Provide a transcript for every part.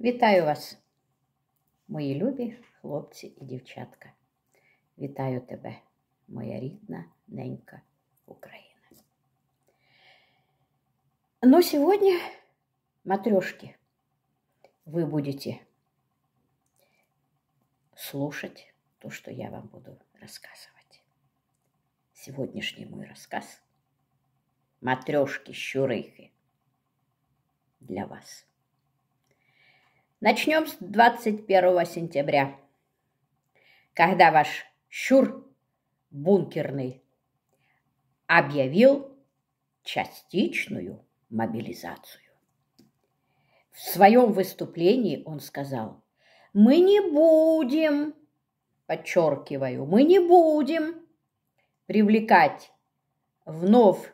Вітаю вас, мої любі хлопці і дівчатка. Вітаю тебе, моя рідна ненька Україна. Но ну, сегодня, матрешки, вы будете слушать то, что я вам буду рассказывать. Сегодняшний мой рассказ «Матрешки-щурыхи» для вас – Начнем с 21 сентября, когда ваш Щур бункерный объявил частичную мобилизацию. В своем выступлении он сказал, мы не будем, подчеркиваю, мы не будем привлекать вновь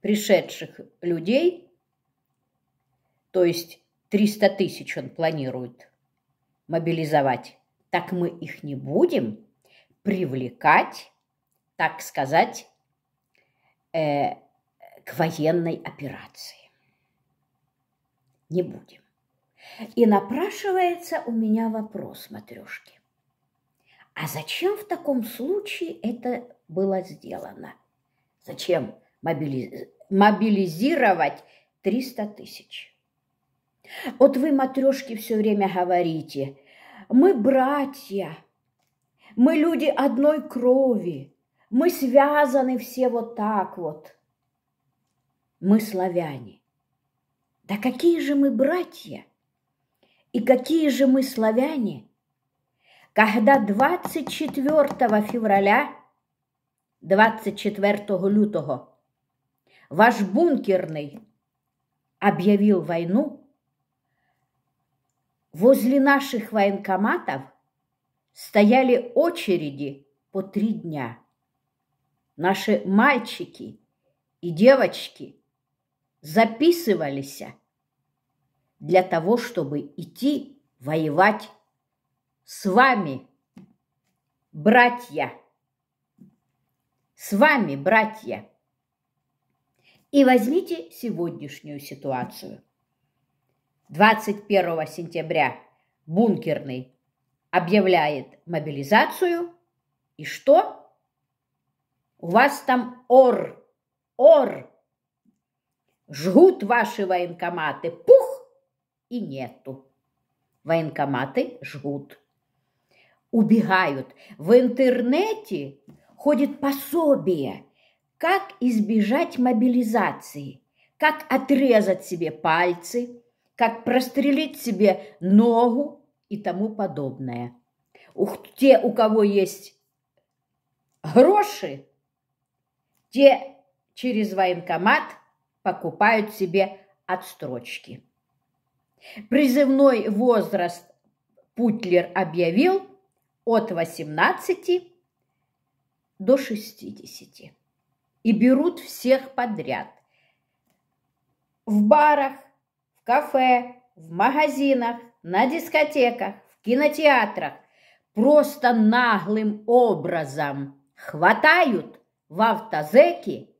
пришедших людей, то есть 300 тысяч он планирует мобилизовать. Так мы их не будем привлекать, так сказать, э, к военной операции. Не будем. И напрашивается у меня вопрос, матрешки. А зачем в таком случае это было сделано? Зачем мобилизировать 300 тысяч? Вот вы, матрешки, все время говорите, мы братья, мы люди одной крови, мы связаны все вот так вот. Мы славяне. Да какие же мы братья? И какие же мы славяне? Когда 24 февраля, 24 лютого, ваш бункерный объявил войну – Возле наших военкоматов стояли очереди по три дня. Наши мальчики и девочки записывались для того, чтобы идти воевать с вами, братья. С вами, братья. И возьмите сегодняшнюю ситуацию – 21 сентября бункерный объявляет мобилизацию. И что? У вас там ор, ор. Жгут ваши военкоматы. Пух! И нету. Военкоматы жгут. Убегают. В интернете ходит пособие, как избежать мобилизации, как отрезать себе пальцы – как прострелить себе ногу и тому подобное. Ух, те, у кого есть гроши, те через военкомат покупают себе отстрочки. Призывной возраст Путлер объявил от 18 до 60. И берут всех подряд. В барах, в кафе, в магазинах, на дискотеках, в кинотеатрах. Просто наглым образом хватают в автозеки,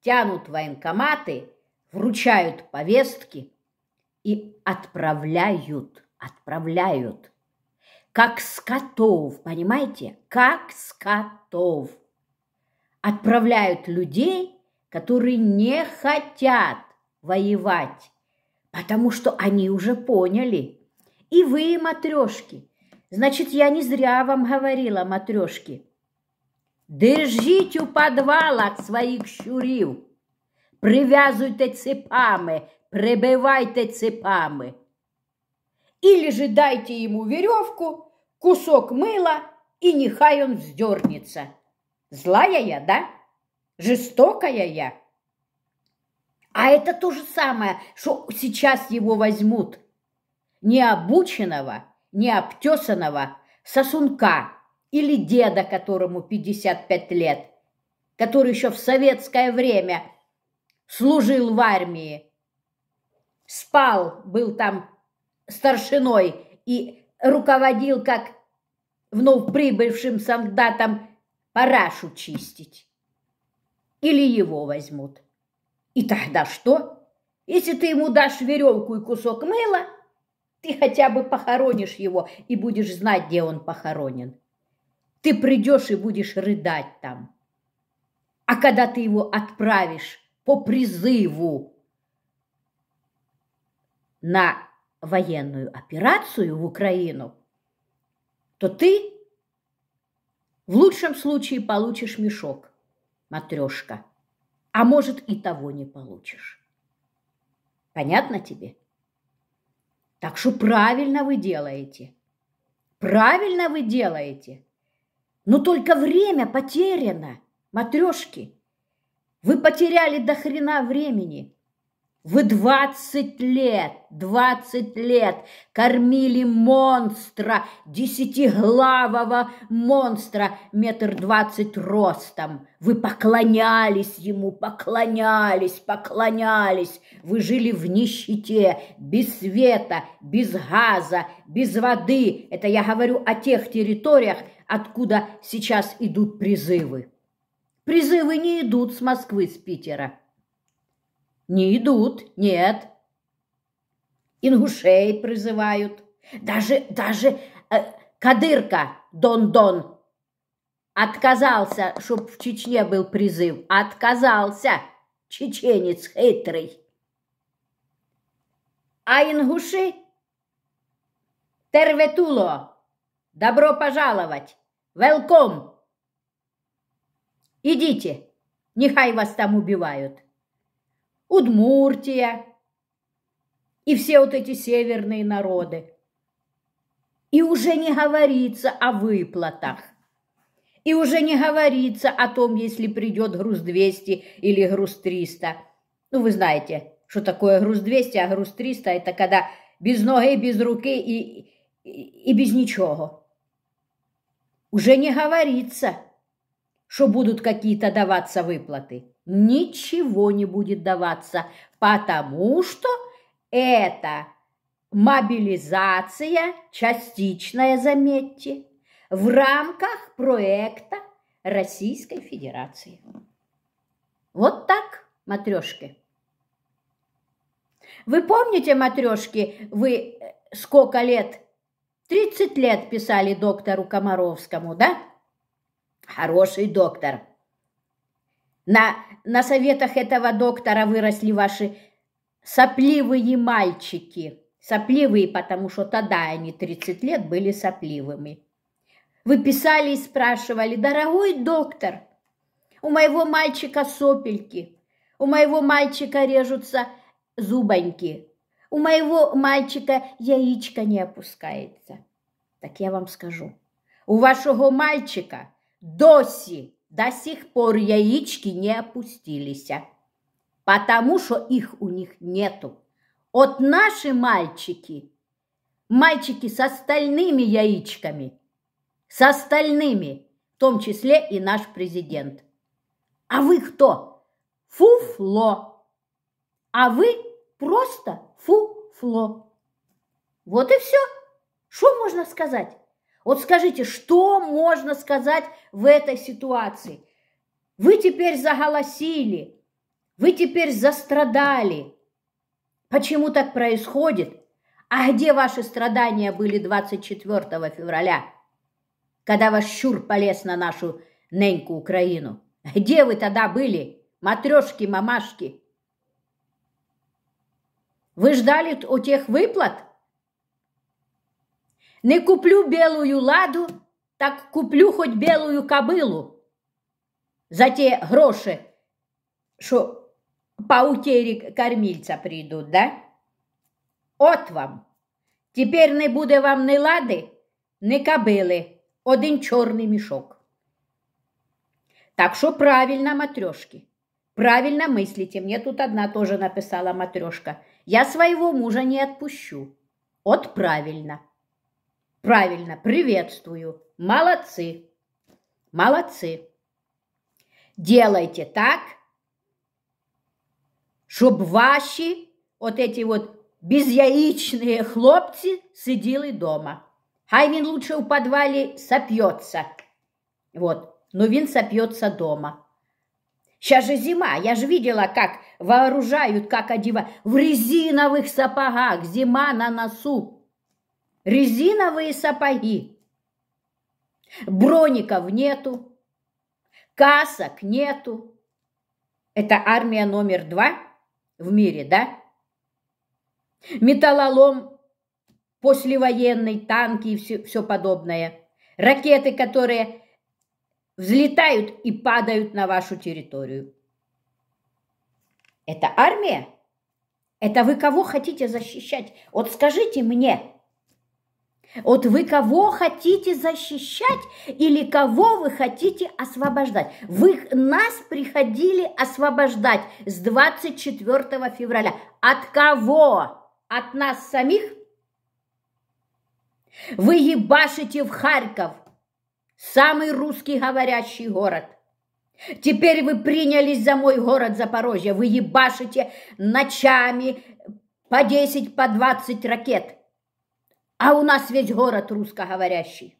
тянут военкоматы, вручают повестки и отправляют, отправляют. Как скотов, понимаете? Как скотов. Отправляют людей, которые не хотят воевать потому что они уже поняли. И вы, матрешки. Значит, я не зря вам говорила, матрешки. Держите у подвалах своих щурів, прив'язуйте цепами, прибивайте цепами. Или же дайте ему веревку, кусок мыла, и нехай он вздернется. Злая я, да? Жестокая я? А это то же самое, что сейчас его возьмут. Необученного, необтесанного сосунка или деда, которому 55 лет, который еще в советское время служил в армии, спал, был там старшиной и руководил как вновь прибывшим солдатам парашу чистить. Или его возьмут. И тогда что? Если ты ему дашь веревку и кусок мыла, ты хотя бы похоронишь его и будешь знать, где он похоронен. Ты придешь и будешь рыдать там. А когда ты его отправишь по призыву на военную операцию в Украину, то ты в лучшем случае получишь мешок, матрешка – а может и того не получишь. Понятно тебе? Так что правильно вы делаете. Правильно вы делаете. Но только время потеряно, матрешки. Вы потеряли до хрена времени. Вы двадцать лет, двадцать лет кормили монстра, десятиглавого монстра, метр двадцать ростом. Вы поклонялись ему, поклонялись, поклонялись. Вы жили в нищете, без света, без газа, без воды. Это я говорю о тех территориях, откуда сейчас идут призывы. Призывы не идут с Москвы, с Питера. Не идут, нет. Ингушей призывают. Даже, даже э, Кадырка, Дон-Дон, отказался, чтоб в Чечне был призыв. Отказался. Чеченец хитрый. А ингуши? Терветуло. Добро пожаловать. Велком. Идите. Нехай вас там убивают. Удмуртия и все вот эти северные народы. И уже не говорится о выплатах. И уже не говорится о том, если придет груз 200 или груз 300. Ну, вы знаете, что такое груз 200, а груз 300 – это когда без ноги, без руки и, и, и без ничего. Уже не говорится, что будут какие-то даваться выплаты ничего не будет даваться, потому что это мобилизация, частичная, заметьте, в рамках проекта Российской Федерации. Вот так, матрешки. Вы помните, матрешки, вы э, сколько лет? 30 лет писали доктору Комаровскому, да? Хороший доктор – на, на советах этого доктора выросли ваши сопливые мальчики. Сопливые, потому что тогда они 30 лет были сопливыми. Вы писали и спрашивали, дорогой доктор, у моего мальчика сопельки, у моего мальчика режутся зубоньки, у моего мальчика яичко не опускается. Так я вам скажу, у вашего мальчика досі до сих пор яички не опустились, а? потому что их у них нету. От наши мальчики, мальчики с остальными яичками, с остальными, в том числе и наш президент. А вы кто? Фуфло. А вы просто фуфло. Вот и все. Что можно сказать? Вот скажите, что можно сказать в этой ситуации? Вы теперь заголосили, вы теперь застрадали. Почему так происходит? А где ваши страдания были 24 февраля, когда ваш щур полез на нашу неньку Украину? Где вы тогда были, матрешки, мамашки? Вы ждали у тех выплат – не куплю белую ладу, так куплю хоть белую кобылу. за ті гроші, що паутєрі кормильца прийдуть, да? От вам. Теперь не будет вам ни лады, ни кобылы. один черный мешок. Так что правильно, матрешки, правильно мислите. Мне тут одна тоже написала матрешка. Я своего мужа не отпущу. От правильно. Правильно, приветствую. Молодцы. Молодцы. Делайте так, чтобы ваши вот эти вот безяичные хлопцы сидели дома. Хай він лучше у подвале сопьется. Вот, но він сопьется дома. Сейчас же зима, я же видела, как вооружают, как одевают. В резиновых сапогах, зима на носу резиновые сапоги. Броников нету, касок нету. Это армия номер два в мире, да? Металлолом послевоенный, танки и все, все подобное. Ракеты, которые взлетают и падают на вашу территорию. Это армия? Это вы кого хотите защищать? Вот скажите мне – вот вы кого хотите защищать или кого вы хотите освобождать? Вы нас приходили освобождать с 24 февраля. От кого? От нас самих? Вы ебашите в Харьков, самый русский говорящий город. Теперь вы принялись за мой город Запорожье. Вы ебашите ночами по 10, по 20 ракет – а у нас весь город русскоговорящий.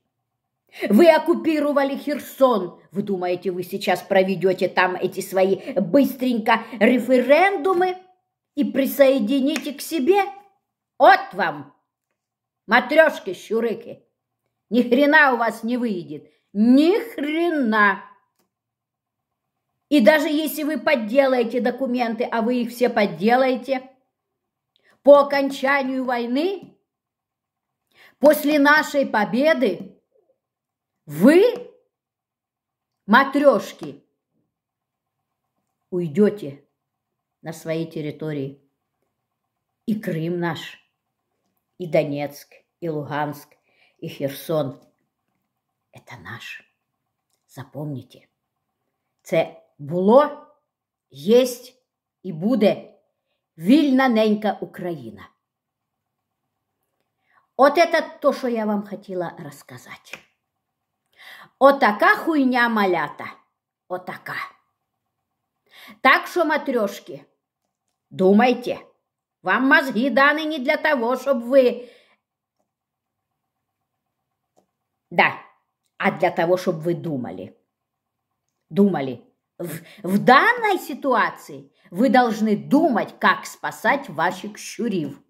Вы оккупировали Херсон. Вы думаете, вы сейчас проведете там эти свои быстренько референдумы и присоедините к себе? От вам, матрешки, щурыки. Ни хрена у вас не выйдет. Ни хрена. И даже если вы подделаете документы, а вы их все подделаете, по окончанию войны После нашей победы вы, матрешки, уйдете на свои территории. И Крым наш, и Донецк, и Луганск, и Херсон. Это наш. Запомните. Це було, есть и буде вільна ненька Україна. Вот это то, что я вам хотела рассказать. Вот такая хуйня малята. Вот такая. Так что матрешки, думайте, вам мозги даны не для того, чтобы вы, Да, а для того, чтобы вы думали. Думали. В, в данной ситуации вы должны думать, как спасать ваших щурів.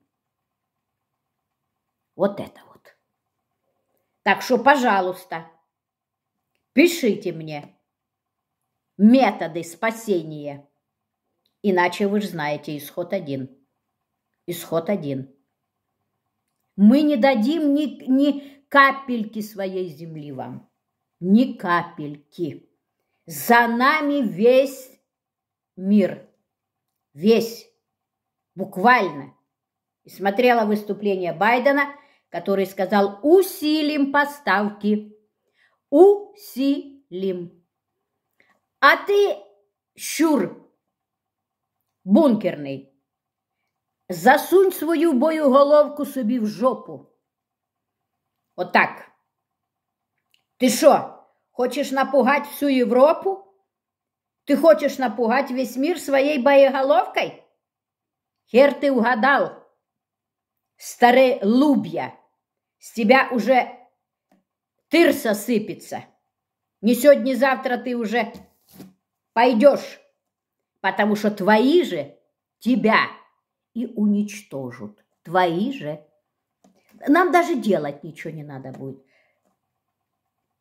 Вот это вот. Так что, пожалуйста, пишите мне методы спасения. Иначе вы же знаете исход один. Исход один. Мы не дадим ни, ни капельки своей земли вам. Ни капельки. За нами весь мир. Весь. Буквально. И смотрела выступление Байдена – который сказал «усилим поставки». Усилим. А ты, щур, бункерний, засунь свою бою головку собі в жопу. Отак. От ти що, хочеш напугати всю Європу? Ти хочеш напугать весь мир своей боеголовкой? Хер ти угадал, старе луб'я. С тебя уже тырса сыпется. Не сегодня, завтра ты уже пойдешь, потому что твои же тебя и уничтожат. Твои же. Нам даже делать ничего не надо будет.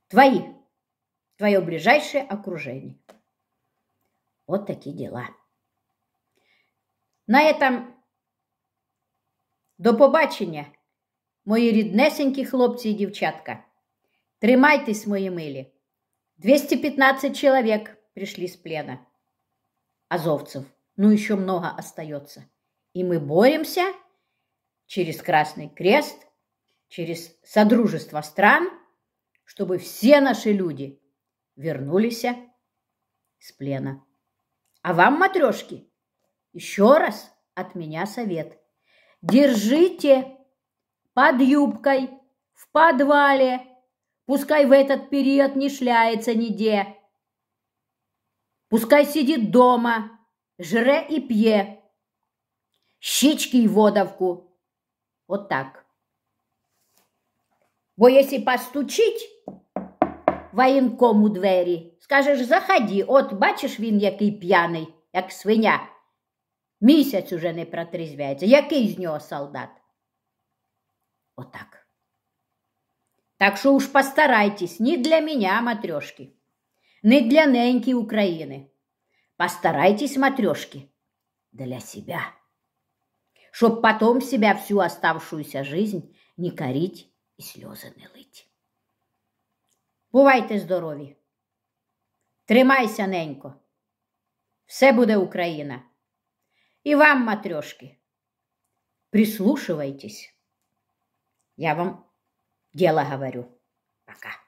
Твои. Твое ближайшее окружение. Вот такие дела. На этом до побачення мої ріднесенькі хлопці і дівчатка. Тримайтесь, мої милі. 215 человек пришли с плена. Азовцев, ну еще много остается. И мы боремся через Красный Крест, через Содружество стран, чтобы все наши люди вернулись с плена. А вам, матрешки, еще раз от меня совет. Держите под юбкой, в подвале. Пускай в этот период не шляется нигде. Пускай сидит дома, жре и пье. Щички и водовку. Вот так. Бо если постучить воєнком у двері, скажеш, заходи, от бачишь, він який п'яний, як свиня. Місяць уже не протрезвяється. Який из него солдат? Отак. Так що уж постарайтесь не для меня, матрешки, не для неньки України. Постарайтесь, матрешки, для себя, чтоб потом себя всю оставшуюся жизнь не корить и сльози не лить. Бувайте здорові! Тримайся, ненько, все буде Україна. І вам, матрешки, прислушивайтесь. Я вам дело говорю. Пока.